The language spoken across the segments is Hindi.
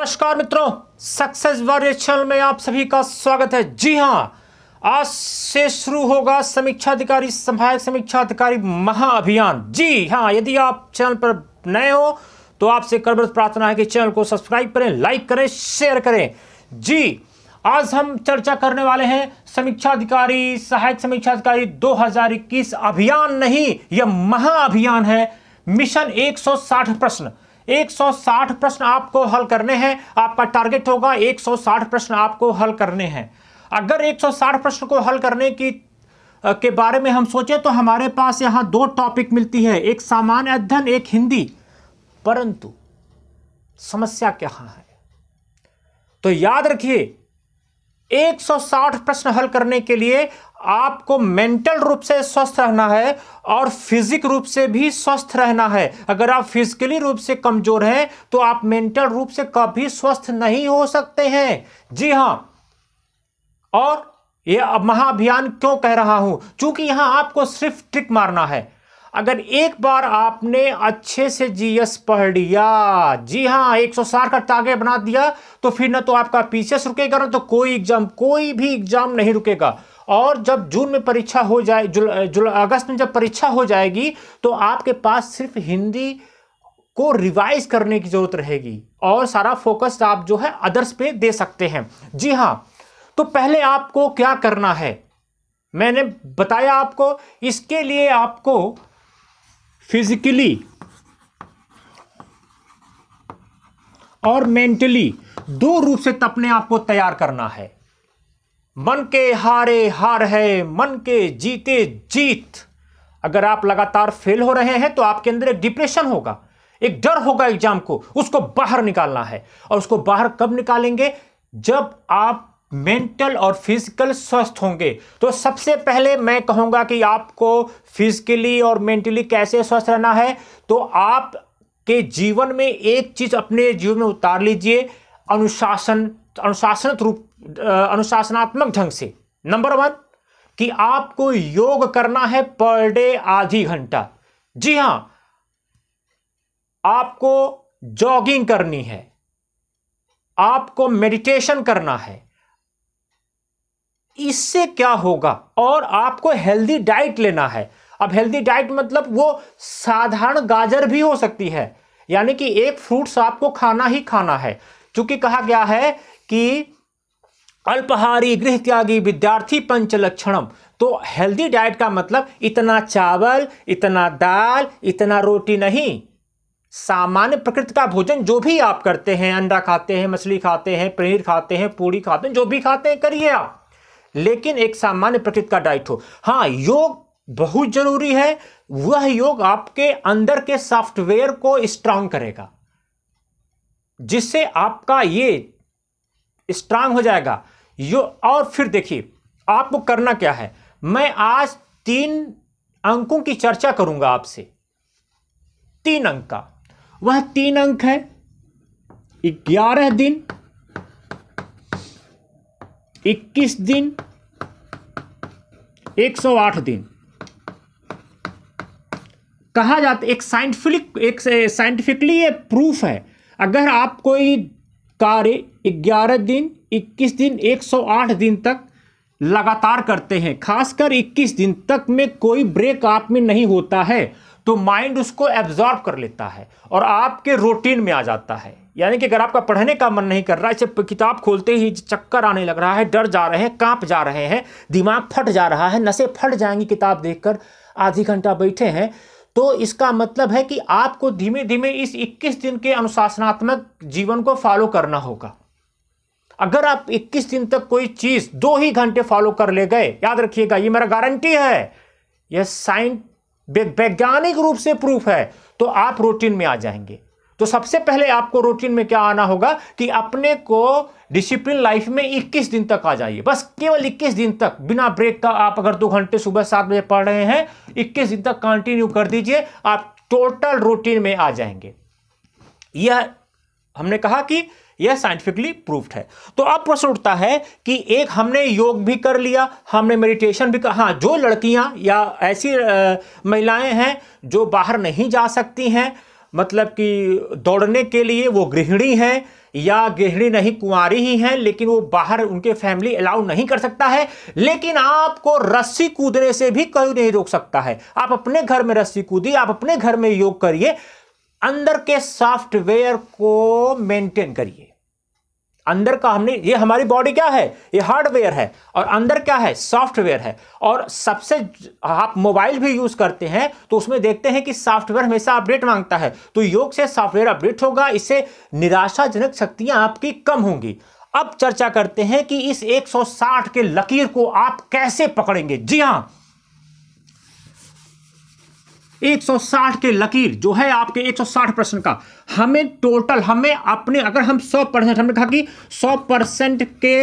नमस्कार मित्रों सक्सेस वॉरियर चैनल में आप सभी का स्वागत है जी हाँ आज से शुरू होगा समीक्षा अधिकारी सहायक समीक्षा अधिकारी महाअभियान जी हाँ यदि आप चैनल पर नए हो तो आपसे करबत प्रार्थना है कि चैनल को सब्सक्राइब करें लाइक करें शेयर करें जी आज हम चर्चा करने वाले हैं समीक्षा अधिकारी सहायक समीक्षा अधिकारी 2021 अभियान नहीं यह महाअभियान है मिशन 160 प्रश्न 160 प्रश्न आपको हल करने हैं आपका टारगेट होगा 160 प्रश्न आपको हल करने हैं अगर 160 प्रश्न को हल करने की के बारे में हम सोचें तो हमारे पास यहां दो टॉपिक मिलती है एक सामान्य अध्ययन एक हिंदी परंतु समस्या क्या है तो याद रखिए 160 प्रश्न हल करने के लिए आपको मेंटल रूप से स्वस्थ रहना है और फिजिक रूप से भी स्वस्थ रहना है अगर आप फिजिकली रूप से कमजोर हैं तो आप मेंटल रूप से कभी स्वस्थ नहीं हो सकते हैं जी हां और यह महाअभियान क्यों कह रहा हूं क्योंकि यहां आपको सिर्फ ट्रिक मारना है अगर एक बार आपने अच्छे से जीएस पढ़ लिया जी हाँ 160 का टारगेट बना दिया तो फिर ना तो आपका पीसीएस रुकेगा ना तो कोई एग्जाम कोई भी एग्जाम नहीं रुकेगा और जब जून में परीक्षा हो जाए जुलाई जुल अगस्त में जब परीक्षा हो जाएगी तो आपके पास सिर्फ हिंदी को रिवाइज करने की ज़रूरत रहेगी और सारा फोकस आप जो है अदर्स पे दे सकते हैं जी हाँ तो पहले आपको क्या करना है मैंने बताया आपको इसके लिए आपको फिजिकली और मेंटली दो रूप से तो अपने आप को तैयार करना है मन के हारे हार है मन के जीते जीत अगर आप लगातार फेल हो रहे हैं तो आपके अंदर एक डिप्रेशन होगा एक डर होगा एग्जाम को उसको बाहर निकालना है और उसको बाहर कब निकालेंगे जब आप मेंटल और फिजिकल स्वस्थ होंगे तो सबसे पहले मैं कहूंगा कि आपको फिजिकली और मेंटली कैसे स्वस्थ रहना है तो आप के जीवन में एक चीज़ अपने जीवन में उतार लीजिए अनुशासन अनुशासन रूप अनुशासनात्मक ढंग से नंबर वन कि आपको योग करना है पर डे आधी घंटा जी हाँ आपको जॉगिंग करनी है आपको मेडिटेशन करना है इससे क्या होगा और आपको हेल्दी डाइट लेना है अब हेल्दी डाइट मतलब वो साधारण गाजर भी हो सकती है यानी कि एक फ्रूट्स आपको खाना ही खाना है चूंकि कहा गया है कि अल्पहारी गृह त्यागी विद्यार्थी पंचलक्षणम तो हेल्दी डाइट का मतलब इतना चावल इतना दाल इतना रोटी नहीं सामान्य प्रकृति का भोजन जो भी आप करते हैं अंडा खाते हैं मछली खाते हैं पनीर खाते हैं पूड़ी खाते हैं जो भी खाते हैं करिए आप लेकिन एक सामान्य प्रकृति का डाइट हो हाँ योग बहुत जरूरी है वह योग आपके अंदर के सॉफ्टवेयर को स्ट्रांग करेगा जिससे आपका ये स्ट्रांग हो जाएगा यो और फिर देखिए आपको करना क्या है मैं आज तीन अंकों की चर्चा करूंगा आपसे तीन अंक का वह तीन अंक है ग्यारह दिन इक्कीस दिन एक सौ आठ दिन कहा जाता एक साइंटिफिक एक साइंटिफिकली ये प्रूफ है अगर आप कोई कार्य ग्यारह दिन इक्कीस दिन एक सौ आठ दिन तक लगातार करते हैं खासकर 21 दिन तक में कोई ब्रेक आप में नहीं होता है तो माइंड उसको एब्जॉर्ब कर लेता है और आपके रूटीन में आ जाता है यानी कि अगर आपका पढ़ने का मन नहीं कर रहा है सिर्फ किताब खोलते ही चक्कर आने लग रहा है डर जा रहे हैं कांप जा रहे हैं दिमाग फट जा रहा है नशे फट जाएंगी किताब देखकर आधी घंटा बैठे हैं तो इसका मतलब है कि आपको धीमे धीमे इस 21 दिन के अनुशासनात्मक जीवन को फॉलो करना होगा अगर आप 21 दिन तक कोई चीज़ दो ही घंटे फॉलो कर ले गए याद रखिएगा ये मेरा गारंटी है यह साइंस वैज्ञानिक रूप से प्रूफ है तो आप रूटीन में आ जाएंगे तो सबसे पहले आपको रूटीन में क्या आना होगा कि अपने को डिसिप्लिन लाइफ में 21 दिन तक आ जाइए बस केवल 21 दिन तक बिना ब्रेक का आप अगर दो घंटे सुबह सात बजे पढ़ रहे हैं 21 दिन तक कंटिन्यू कर दीजिए आप टोटल रूटीन में आ जाएंगे यह हमने कहा कि यह साइंटिफिकली प्रूफ्ड है तो अब प्रश्न उठता है कि एक हमने योग भी कर लिया हमने मेडिटेशन भी कर हाँ जो लड़कियां या ऐसी महिलाएं हैं जो बाहर नहीं जा सकती हैं मतलब कि दौड़ने के लिए वो गृहिणी हैं या गृहिणी नहीं कुंवारी ही हैं लेकिन वो बाहर उनके फैमिली अलाउ नहीं कर सकता है लेकिन आपको रस्सी कूदने से भी कोई नहीं रोक सकता है आप अपने घर में रस्सी कूदिए आप अपने घर में योग करिए अंदर के सॉफ्टवेयर को मेंटेन करिए अंदर का हमने ये हमारी बॉडी क्या है ये हार्डवेयर है और अंदर क्या है सॉफ्टवेयर है और सबसे आप मोबाइल भी यूज़ करते हैं तो उसमें देखते हैं कि सॉफ्टवेयर हमेशा अपडेट मांगता है तो योग से सॉफ्टवेयर अपडेट होगा इससे निराशाजनक शक्तियां आपकी कम होंगी अब चर्चा करते हैं कि इस 160 के लकीर को आप कैसे पकड़ेंगे जी हाँ 160 के लकीर जो है आपके 160 प्रश्न का हमें टोटल हमें अपने अगर हम 100 परसेंट हमने कहा कि 100 परसेंट के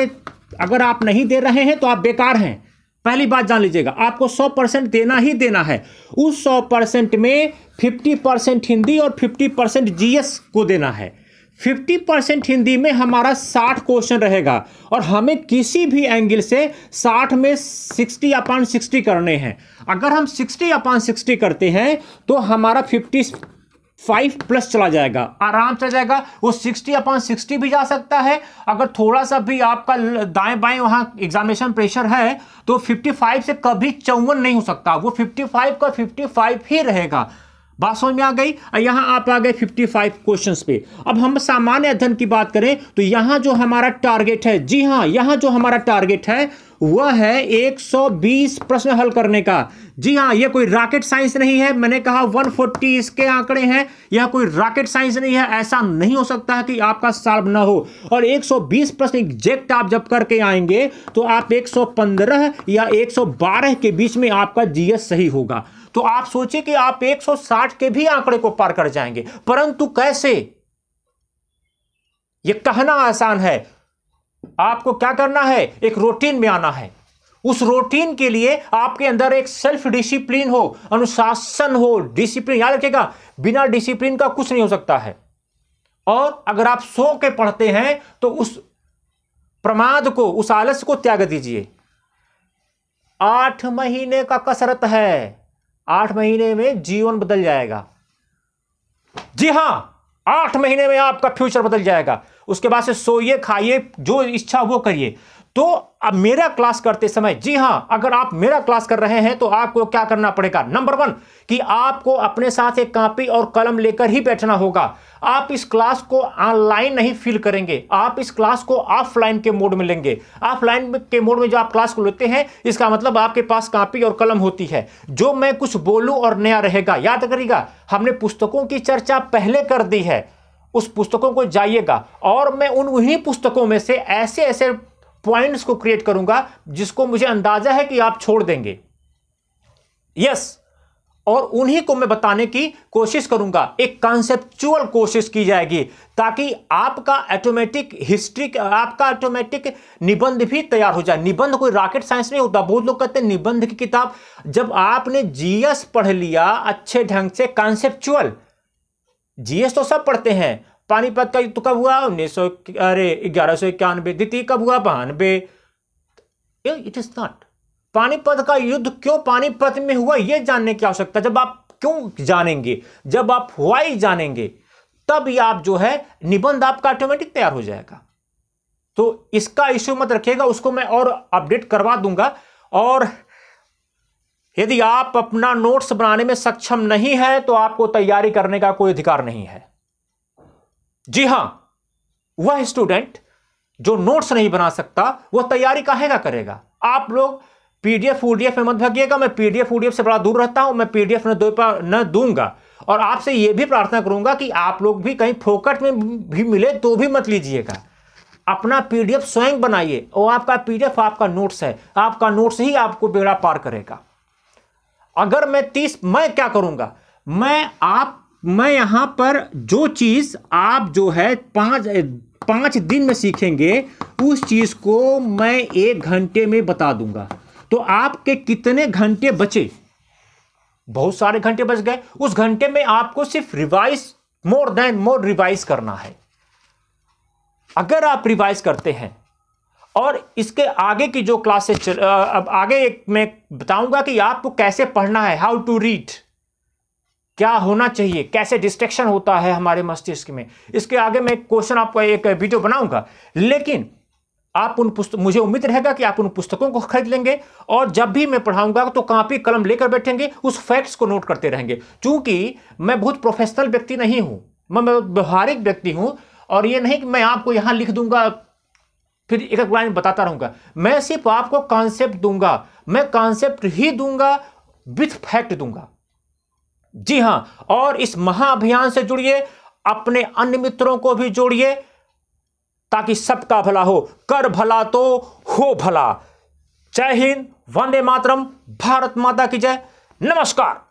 अगर आप नहीं दे रहे हैं तो आप बेकार हैं पहली बात जान लीजिएगा आपको 100 परसेंट देना ही देना है उस 100 परसेंट में 50 परसेंट हिंदी और 50 परसेंट जीएस को देना है फिफ्टी परसेंट हिंदी में हमारा साठ क्वेश्चन रहेगा और हमें किसी भी एंगल से साठ में सिक्सटी अपॉन सिक्सटी करने हैं अगर हम सिक्सटी अपॉन सिक्सटी करते हैं तो हमारा फिफ्टी फाइव प्लस चला जाएगा आराम से जाएगा वो सिक्सटी अपॉन सिक्सटी भी जा सकता है अगर थोड़ा सा भी आपका दाएं बाएं वहाँ एग्जामिनेशन प्रेशर है तो फिफ्टी फाइव से कभी चौवन नहीं हो सकता वो फिफ्टी फाइव का फिफ्टी फाइव ही रहेगा बात समझ में आ गई यहां आप आ गए 55 क्वेश्चंस पे अब हम सामान्य अध्ययन की बात करें तो यहां जो हमारा टारगेट है जी हां यहां जो हमारा टारगेट है वह है 120 प्रश्न हल करने का जी हाँ यह कोई रॉकेट साइंस नहीं है मैंने कहा 140 इसके आंकड़े हैं यह कोई रॉकेट साइंस नहीं है ऐसा नहीं हो सकता है कि आपका सॉल्व ना हो और 120 प्रश्न एग्जैक्ट आप जब करके आएंगे तो आप 115 या 112 के बीच में आपका जीएस सही होगा तो आप सोचिए कि आप 160 के भी आंकड़े को पार कर जाएंगे परंतु कैसे यह कहना आसान है आपको क्या करना है एक रूटीन में आना है उस रूटीन के लिए आपके अंदर एक सेल्फ डिसिप्लिन हो अनुशासन हो डिसिप्लिन याद रखेगा बिना डिसिप्लिन का कुछ नहीं हो सकता है और अगर आप सो के पढ़ते हैं तो उस प्रमाद को उस आलस्य को त्याग दीजिए आठ महीने का कसरत है आठ महीने में जीवन बदल जाएगा जी हां आठ महीने में आपका फ्यूचर बदल जाएगा उसके बाद से सोइए खाइए जो इच्छा वो करिए तो अब मेरा क्लास करते समय जी हाँ अगर आप मेरा क्लास कर रहे हैं तो आपको क्या करना पड़ेगा नंबर वन कि आपको अपने साथ एक कॉपी और कलम लेकर ही बैठना होगा आप इस क्लास को ऑनलाइन नहीं फील करेंगे आप इस क्लास को ऑफलाइन के मोड में लेंगे ऑफलाइन के मोड में जो आप क्लास को लेते हैं इसका मतलब आपके पास कॉपी और कलम होती है जो मैं कुछ बोलूँ और नया रहेगा याद करिएगा हमने पुस्तकों की चर्चा पहले कर दी है उस पुस्तकों को जाइएगा और मैं उन उन्हीं पुस्तकों में से ऐसे ऐसे पॉइंट्स को क्रिएट करूंगा जिसको मुझे अंदाजा है कि आप छोड़ देंगे यस yes, और उन्हीं को मैं बताने की कोशिश करूंगा एक कॉन्सेप्चुअल कोशिश की जाएगी ताकि आपका ऑटोमेटिक हिस्ट्री आपका ऑटोमेटिक निबंध भी तैयार हो जाए निबंध कोई रॉकेट साइंस नहीं होता बहुत लोग कहते हैं निबंध की किताब जब आपने जीएस पढ़ लिया अच्छे ढंग से कॉन्सेप्चुअल जीएस तो सब पढ़ते हैं पानीपत का युद्ध कब हुआ उन्नीस सौ अरे ग्यारह सौ इक्यानवे द्वितीय कब हुआ बहानवे इट इज नॉट पानीपत का युद्ध क्यों पानीपत में हुआ यह जानने की आवश्यकता जब आप क्यों जानेंगे जब आप हुआई जानेंगे तब ही आप जो है निबंध आपका ऑटोमेटिक तैयार हो जाएगा तो इसका इश्यू मत रखिएगा उसको मैं और अपडेट करवा दूंगा और यदि आप अपना नोट्स बनाने में सक्षम नहीं है तो आपको तैयारी करने का कोई अधिकार नहीं है जी हां वह स्टूडेंट जो नोट्स नहीं बना सकता वह तैयारी काहे का करेगा आप लोग पीडीएफ ओडीएफ में मत भगिएगा मैं पीडीएफ ओडीएफ से बड़ा दूर रहता हूं मैं पीडीएफ न दो न दूंगा और आपसे यह भी प्रार्थना करूंगा कि आप लोग भी कहीं फोकट में भी मिले तो भी मत लीजिएगा अपना पीडीएफ स्वयं बनाइए और आपका पीडीएफ आपका नोट्स है आपका नोट्स ही आपको बेड़ा पार करेगा अगर मैं तीस मैं क्या करूंगा मैं आप मैं यहां पर जो चीज़ आप जो है पांच पांच दिन में सीखेंगे उस चीज़ को मैं एक घंटे में बता दूंगा तो आपके कितने घंटे बचे बहुत सारे घंटे बच गए उस घंटे में आपको सिर्फ revise more than more revise करना है अगर आप रिवाइज करते हैं और इसके आगे की जो क्लासेस अब आगे मैं बताऊंगा कि आपको कैसे पढ़ना है हाउ टू रीड क्या होना चाहिए कैसे डिस्ट्रेक्शन होता है हमारे मस्तिष्क में इसके आगे मैं क्वेश्चन आपका एक वीडियो बनाऊंगा लेकिन आप उन पुस्तक मुझे उम्मीद रहेगा कि आप उन पुस्तकों को खरीद लेंगे और जब भी मैं पढ़ाऊंगा तो कापी कलम लेकर बैठेंगे उस फैक्ट्स को नोट करते रहेंगे चूंकि मैं बहुत प्रोफेशनल व्यक्ति नहीं हूं मैं व्यवहारिक व्यक्ति हूं और ये नहीं कि मैं आपको यहां लिख दूंगा फिर एक एक लाइन बताता रहूंगा मैं सिर्फ आपको कॉन्सेप्ट दूंगा मैं कॉन्सेप्ट ही दूंगा विथ फैक्ट दूंगा जी हां और इस महाअभियान से जुड़िए अपने अन्य मित्रों को भी जोड़िए ताकि सबका भला हो कर भला तो हो भला जय हिंद वंदे मातरम भारत माता की जय नमस्कार